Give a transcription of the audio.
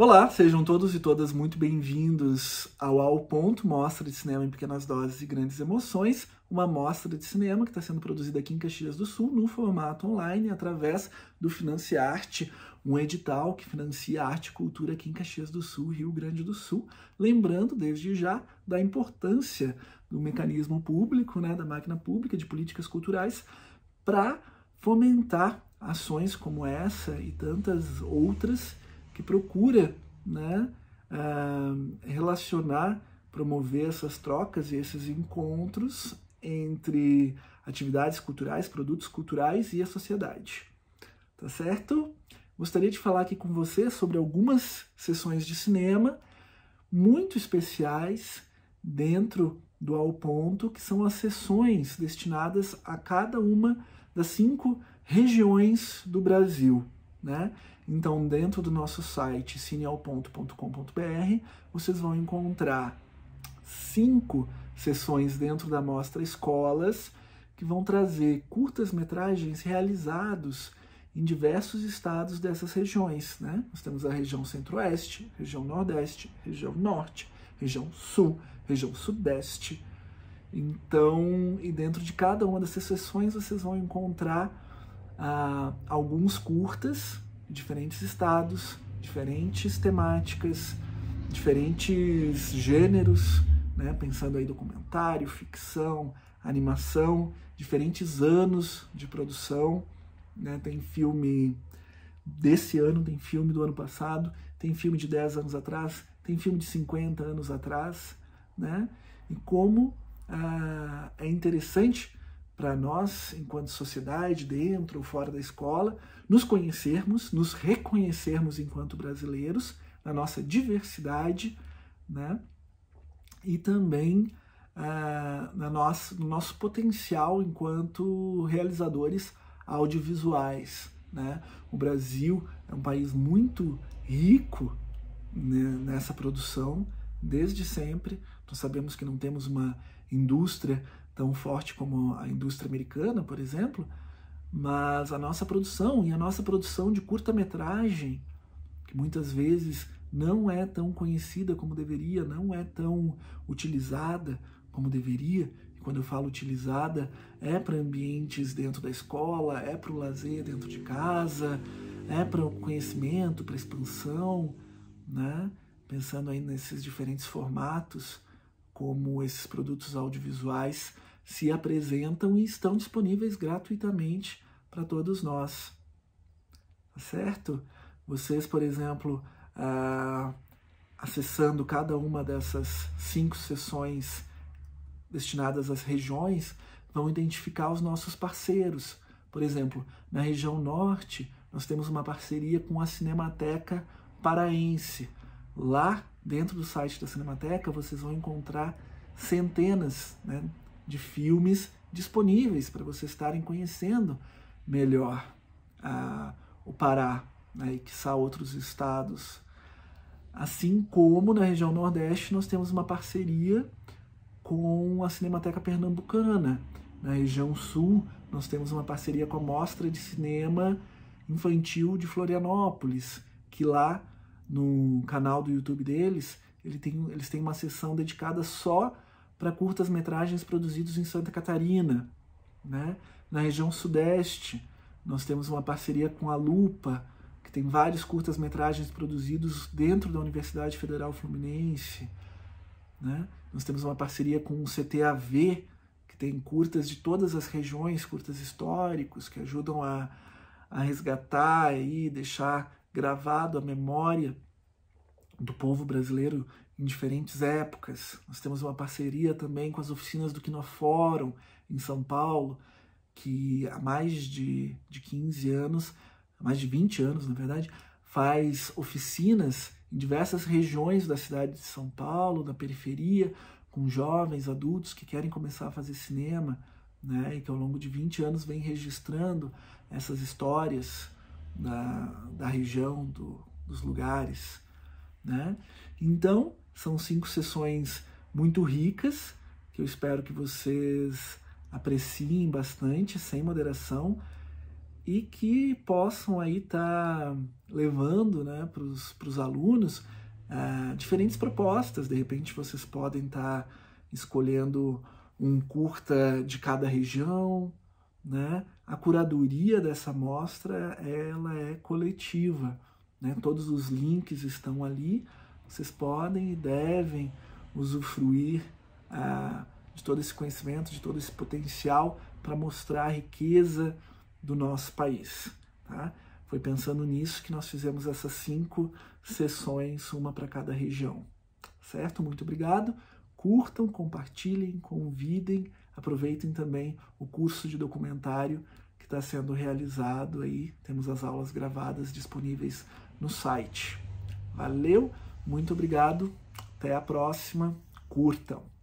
Olá, sejam todos e todas muito bem-vindos ao Ao Ponto, mostra de cinema em pequenas doses e grandes emoções, uma mostra de cinema que está sendo produzida aqui em Caxias do Sul no formato online através do Finance Arte, um edital que financia arte e cultura aqui em Caxias do Sul, Rio Grande do Sul, lembrando desde já da importância do mecanismo público, né, da máquina pública de políticas culturais para fomentar ações como essa e tantas outras que procura né, uh, relacionar, promover essas trocas e esses encontros entre atividades culturais, produtos culturais e a sociedade. Tá certo? Gostaria de falar aqui com você sobre algumas sessões de cinema muito especiais dentro do Ao Ponto, que são as sessões destinadas a cada uma das cinco regiões do Brasil. Né? Então, dentro do nosso site cinealponto.com.br, vocês vão encontrar cinco sessões dentro da mostra Escolas, que vão trazer curtas-metragens realizados em diversos estados dessas regiões. Né? Nós temos a região centro-oeste, região nordeste, região norte, região sul, região sudeste. Então, e dentro de cada uma dessas sessões vocês vão encontrar ah, alguns curtas diferentes estados, diferentes temáticas, diferentes gêneros, né? pensando aí documentário, ficção, animação, diferentes anos de produção. Né? Tem filme desse ano, tem filme do ano passado, tem filme de 10 anos atrás, tem filme de 50 anos atrás. Né? E como ah, é interessante para nós, enquanto sociedade, dentro ou fora da escola, nos conhecermos, nos reconhecermos enquanto brasileiros, na nossa diversidade, né? E também ah, na nosso no nosso potencial enquanto realizadores audiovisuais. Né? O Brasil é um país muito rico né, nessa produção, desde sempre. Nós sabemos que não temos uma indústria tão forte como a indústria americana, por exemplo, mas a nossa produção e a nossa produção de curta-metragem, que muitas vezes não é tão conhecida como deveria, não é tão utilizada como deveria. E quando eu falo utilizada, é para ambientes dentro da escola, é para o lazer dentro de casa, é para o conhecimento, para expansão, né? Pensando aí nesses diferentes formatos como esses produtos audiovisuais se apresentam e estão disponíveis gratuitamente para todos nós. Tá certo? Vocês, por exemplo, ah, acessando cada uma dessas cinco sessões destinadas às regiões, vão identificar os nossos parceiros. Por exemplo, na região norte, nós temos uma parceria com a Cinemateca Paraense. Lá Dentro do site da Cinemateca vocês vão encontrar centenas né, de filmes disponíveis para vocês estarem conhecendo melhor o Pará né, e quiçá outros estados. Assim como na região Nordeste nós temos uma parceria com a Cinemateca Pernambucana. Na região Sul nós temos uma parceria com a Mostra de Cinema Infantil de Florianópolis, que lá no canal do YouTube deles, ele tem, eles têm uma sessão dedicada só para curtas-metragens produzidos em Santa Catarina, né? na região sudeste. Nós temos uma parceria com a Lupa, que tem vários curtas-metragens produzidos dentro da Universidade Federal Fluminense. Né? Nós temos uma parceria com o CTAV, que tem curtas de todas as regiões, curtas históricos, que ajudam a, a resgatar e deixar gravado a memória do povo brasileiro em diferentes épocas. Nós temos uma parceria também com as oficinas do Kinofórum em São Paulo, que há mais de, de 15 anos, mais de 20 anos, na verdade, faz oficinas em diversas regiões da cidade de São Paulo, da periferia, com jovens, adultos que querem começar a fazer cinema, né, e que ao longo de 20 anos vem registrando essas histórias da, da região, do, dos lugares. Né? Então, são cinco sessões muito ricas, que eu espero que vocês apreciem bastante, sem moderação, e que possam aí estar tá levando né, para os alunos uh, diferentes propostas. De repente, vocês podem estar tá escolhendo um curta de cada região, né? a curadoria dessa mostra ela é coletiva. Né? Todos os links estão ali, vocês podem e devem usufruir ah, de todo esse conhecimento, de todo esse potencial para mostrar a riqueza do nosso país. Tá? Foi pensando nisso que nós fizemos essas cinco sessões, uma para cada região. Certo? Muito obrigado. Curtam, compartilhem, convidem, aproveitem também o curso de documentário que está sendo realizado aí. Temos as aulas gravadas disponíveis no site. Valeu, muito obrigado, até a próxima. Curtam!